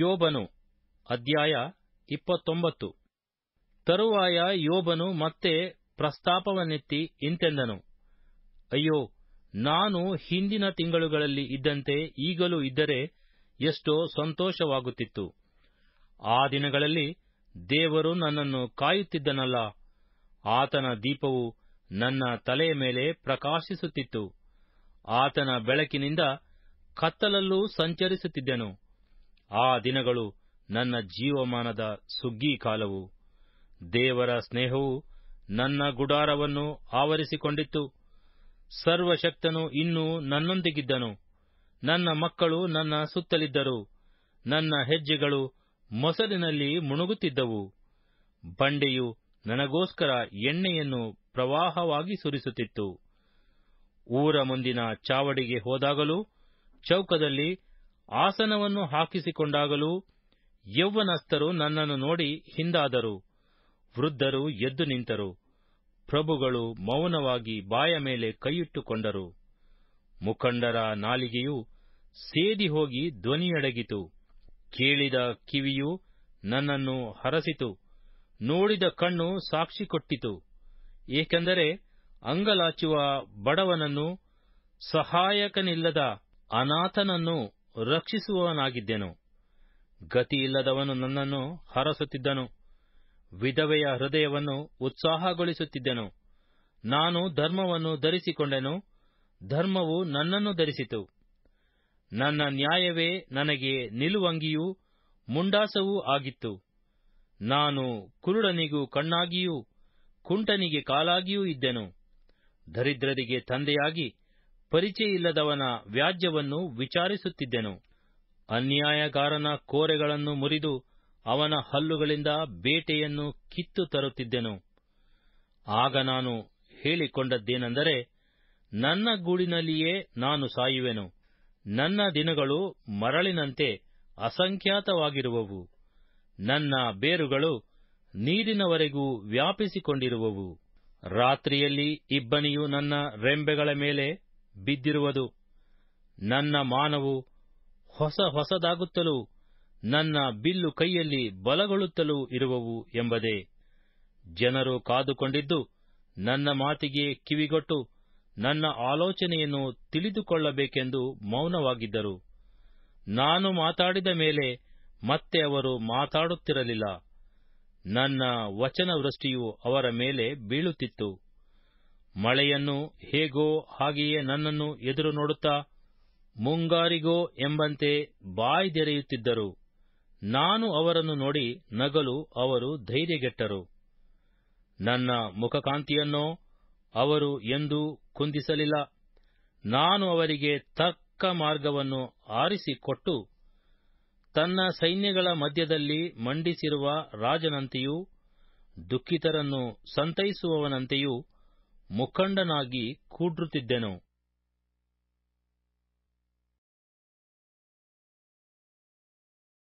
ಯೋಬನು ಅಧ್ಯಾಯ ಇಪ್ಪತ್ತೊಂಬತ್ತು ತರುವಾಯ ಯೋಬನು ಮತ್ತೆ ಪ್ರಸ್ತಾಪವನ್ನೆತ್ತಿ ಇಂತೆಂದನು ಅಯ್ಯೋ ನಾನು ಹಿಂದಿನ ತಿಂಗಳುಗಳಲ್ಲಿ ಇದ್ದಂತೆ ಈಗಲೂ ಇದ್ದರೆ ಎಷ್ಟೋ ಸಂತೋಷವಾಗುತ್ತಿತ್ತು ಆ ದಿನಗಳಲ್ಲಿ ದೇವರು ನನ್ನನ್ನು ಕಾಯುತ್ತಿದ್ದನಲ್ಲ ಆತನ ದೀಪವು ನನ್ನ ತಲೆಯ ಮೇಲೆ ಪ್ರಕಾಶಿಸುತ್ತಿತ್ತು ಆತನ ಬೆಳಕಿನಿಂದ ಕತ್ತಲಲ್ಲೂ ಸಂಚರಿಸುತ್ತಿದ್ದೆನು ಆ ದಿನಗಳು ನನ್ನ ಜೀವಮಾನದ ಸುಗ್ಗಿ ಕಾಲವು ದೇವರ ಸ್ನೇಹವು ನನ್ನ ಗುಡಾರವನ್ನು ಆವರಿಸಿಕೊಂಡಿತ್ತು ಸರ್ವಶಕ್ತನು ಇನ್ನೂ ನನ್ನೊಂದಿಗಿದ್ದನು ನನ್ನ ಮಕ್ಕಳು ನನ್ನ ಸುತ್ತಲಿದ್ದರು ನನ್ನ ಹೆಜ್ಜೆಗಳು ಮೊಸರಿನಲ್ಲಿ ಮುಣುಗುತ್ತಿದ್ದವು ಬಂಡೆಯು ನನಗೋಸ್ಕರ ಎಣ್ಣೆಯನ್ನು ಪ್ರವಾಹವಾಗಿ ಸುರಿಸುತ್ತಿತ್ತು ಊರ ಮುಂದಿನ ಚಾವಡಿಗೆ ಹೋದಾಗಲೂ ಚೌಕದಲ್ಲಿ ಆಸನವನ್ನು ಹಾಕಿಸಿಕೊಂಡಾಗಲೂ ಯೌವನಸ್ಥರು ನನ್ನನ್ನು ನೋಡಿ ಹಿಂದಾದರು ವೃದ್ಧರು ಎದ್ದು ನಿಂತರು ಪ್ರಭುಗಳು ಮೌನವಾಗಿ ಬಾಯ ಮೇಲೆ ಕೈಯಿಟ್ಟುಕೊಂಡರು ಮುಖಂಡರ ನಾಲಿಗೆಯು ಸೇದಿ ಹೋಗಿ ಧ್ವನಿಯಡಗಿತು ಕೇಳಿದ ಕಿವಿಯು ನನ್ನನ್ನು ಹರಸಿತು ನೋಡಿದ ಕಣ್ಣು ಸಾಕ್ಷಿ ಕೊಟ್ಟಿತು ಏಕೆಂದರೆ ಅಂಗಲಾಚುವ ಬಡವನನ್ನು ಸಹಾಯಕನಿಲ್ಲದ ಅನಾಥನನ್ನು ರಕ್ಷಿಸುವವನಾಗಿದ್ದೆನು ಗತಿಯಿಲ್ಲದವನು ನನ್ನನ್ನು ಹರಸುತ್ತಿದ್ದನು ವಿಧವೆಯ ಹೃದಯವನ್ನು ಉತ್ಸಾಹಗೊಳಿಸುತ್ತಿದ್ದೆನು ನಾನು ಧರ್ಮವನ್ನು ಧರಿಸಿಕೊಂಡೆನು ಧರ್ಮವು ನನ್ನನ್ನು ಧರಿಸಿತು ನನ್ನ ನ್ಯಾಯವೇ ನನಗೆ ನಿಲುವಂಗಿಯೂ ಮುಂಡಾಸವೂ ಆಗಿತ್ತು ನಾನು ಕುರುಡನಿಗೂ ಕಣ್ಣಾಗಿಯೂ ಕುಂಟನಿಗೆ ಕಾಲಾಗಿಯೂ ಇದ್ದೆನು ದರಿದ್ರರಿಗೆ ತಂದೆಯಾಗಿ ಪರಿಚಯ ಇಲ್ಲದವನ ವ್ಯಾಜ್ಯವನ್ನು ವಿಚಾರಿಸುತ್ತಿದ್ದೆನು ಅನ್ಯಾಯಗಾರನ ಕೋರೆಗಳನ್ನು ಮುರಿದು ಅವನ ಹಲ್ಲುಗಳಿಂದ ಬೇಟೆಯನ್ನು ಕಿತ್ತು ತರುತ್ತಿದ್ದೆನು ಆಗ ನಾನು ಹೇಳಿಕೊಂಡದ್ದೇನೆಂದರೆ ನನ್ನ ಗೂಡಿನಲ್ಲಿಯೇ ನಾನು ಸಾಯುವೆನು ನನ್ನ ದಿನಗಳು ಮರಳಿನಂತೆ ಅಸಂಖ್ಯಾತವಾಗಿರುವವು ನನ್ನ ಬೇರುಗಳು ನೀರಿನವರೆಗೂ ವ್ಯಾಪಿಸಿಕೊಂಡಿರುವವು ರಾತ್ರಿಯಲ್ಲಿ ಇಬ್ಬನಿಯು ನನ್ನ ರೆಂಬೆಗಳ ಮೇಲೆ ಬಿದ್ದಿರುವುದು ನನ್ನ ಮಾನವು ಹೊಸ ಹೊಸದಾಗುತ್ತಲೂ ನನ್ನ ಬಿಲ್ಲು ಕೈಯಲ್ಲಿ ಬಲಗೊಳ್ಳುತ್ತಲೂ ಇರುವವು ಎಂಬುದೇ ಜನರು ಕಾದುಕೊಂಡಿದ್ದು ನನ್ನ ಮಾತಿಗೆ ಕಿವಿಗೊಟ್ಟು ನನ್ನ ಆಲೋಚನೆಯನ್ನು ತಿಳಿದುಕೊಳ್ಳಬೇಕೆಂದು ಮೌನವಾಗಿದ್ದರು ನಾನು ಮಾತಾಡಿದ ಮೇಲೆ ಮತ್ತೆ ಅವರು ಮಾತಾಡುತ್ತಿರಲಿಲ್ಲ ನನ್ನ ವಚನವೃಷ್ಟಿಯು ಅವರ ಮೇಲೆ ಬೀಳುತ್ತಿತ್ತು ಮಳೆಯನ್ನು ಹೇಗೋ ಹಾಗೆಯೇ ನನ್ನನ್ನು ಎದುರು ನೋಡುತ್ತಾ ಮುಂಗಾರಿಗೋ ಎಂಬಂತೆ ಬಾಯ್ದೆರೆಯುತ್ತಿದ್ದರು ನಾನು ಅವರನ್ನು ನೋಡಿ ನಗಲು ಅವರು ಧೈರ್ಯಗೆಟ್ಟರು ನನ್ನ ಮುಖಕಾಂತಿಯನ್ನೋ ಅವರು ಎಂದೂ ಕುಂದಿಸಲಿಲ್ಲ ನಾನು ಅವರಿಗೆ ತಕ್ಕ ಮಾರ್ಗವನ್ನು ಆರಿಸಿಕೊಟ್ಟು ತನ್ನ ಸೈನ್ಯಗಳ ಮಧ್ಯದಲ್ಲಿ ಮಂಡಿಸಿರುವ ರಾಜನಂತೆಯೂ ದುಃಖಿತರನ್ನು ಸಂತೈಸುವವನಂತೆಯೂ ಮುಖಂಡನಾಗಿ ಕೂಡ್ರುತ್ತಿದ್ದೆನು